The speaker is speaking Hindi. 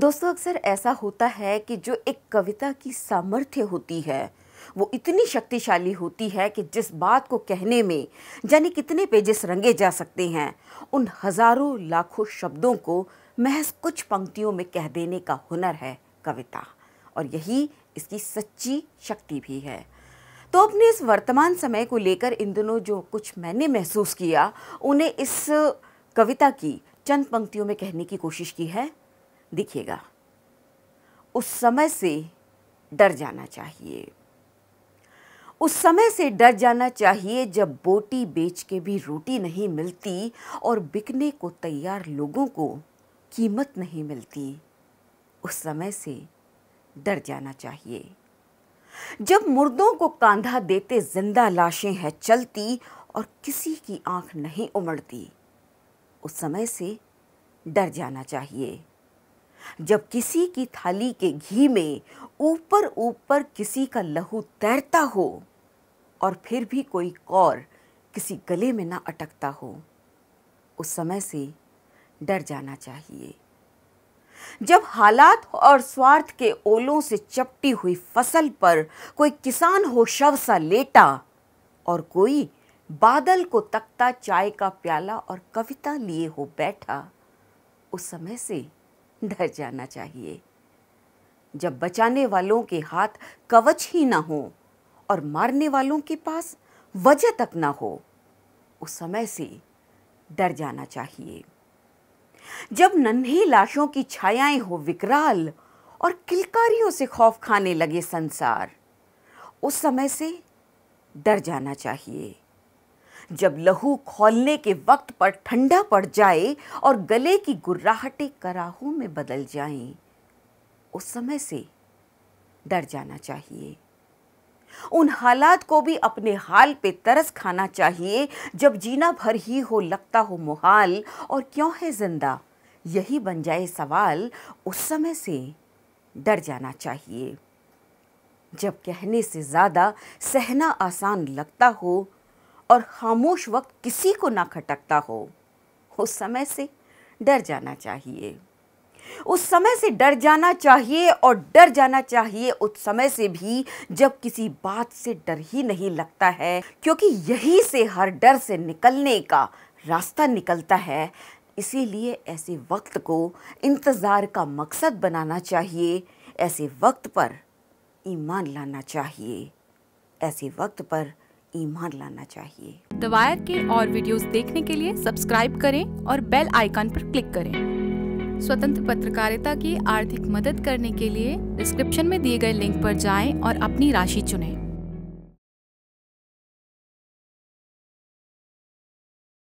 दोस्तों अक्सर ऐसा होता है कि जो एक कविता की सामर्थ्य होती है वो इतनी शक्तिशाली होती है कि जिस बात को कहने में यानी कितने पेजेस रंगे जा सकते हैं उन हज़ारों लाखों शब्दों को महज कुछ पंक्तियों में कह देने का हुनर है कविता और यही इसकी सच्ची शक्ति भी है तो अपने इस वर्तमान समय को लेकर इन दिनों जो कुछ मैंने महसूस किया उन्हें इस कविता की चंद पंक्तियों में कहने की कोशिश की है दिखेगा उस समय से डर जाना चाहिए उस समय से डर जाना चाहिए जब बोटी बेच के भी रोटी नहीं मिलती और बिकने को तैयार लोगों को कीमत नहीं मिलती उस समय से डर जाना चाहिए जब मुर्दों को कांधा देते जिंदा लाशें हैं चलती और किसी की आंख नहीं उमड़ती उस समय से डर जाना चाहिए जब किसी की थाली के घी में ऊपर ऊपर किसी का लहू तैरता हो और फिर भी कोई कौर किसी गले में ना अटकता हो उस समय से डर जाना चाहिए जब हालात और स्वार्थ के ओलों से चपटी हुई फसल पर कोई किसान हो शव सा लेटा और कोई बादल को तकता चाय का प्याला और कविता लिए हो बैठा उस समय से डर जाना चाहिए जब बचाने वालों के हाथ कवच ही ना हो और मारने वालों के पास वजह तक ना हो उस समय से डर जाना चाहिए जब नन्ही लाशों की छायाएं हो विकराल और किलकारियों से खौफ खाने लगे संसार उस समय से डर जाना चाहिए जब लहू खोलने के वक्त पर ठंडा पड़ जाए और गले की गुर्राहटें कराहू में बदल जाएं, उस समय से डर जाना चाहिए उन हालात को भी अपने हाल पे तरस खाना चाहिए जब जीना भर ही हो लगता हो मुहाल और क्यों है जिंदा यही बन जाए सवाल उस समय से डर जाना चाहिए जब कहने से ज़्यादा सहना आसान लगता हो और खामोश वक्त किसी को ना खटकता हो उस समय से डर जाना चाहिए उस समय से डर जाना चाहिए और डर जाना चाहिए उस समय से भी जब किसी बात से डर ही नहीं लगता है क्योंकि यही से हर डर से निकलने का रास्ता निकलता है इसीलिए ऐसे वक्त को इंतज़ार का मकसद बनाना चाहिए ऐसे वक्त पर ईमान लाना चाहिए ऐसे वक्त पर ईमान लाना चाहिए दवायर के और वीडियोस देखने के लिए सब्सक्राइब करें और बेल आइकन पर क्लिक करें स्वतंत्र पत्रकारिता की आर्थिक मदद करने के लिए डिस्क्रिप्शन में दिए गए लिंक पर जाएं और अपनी राशि चुनें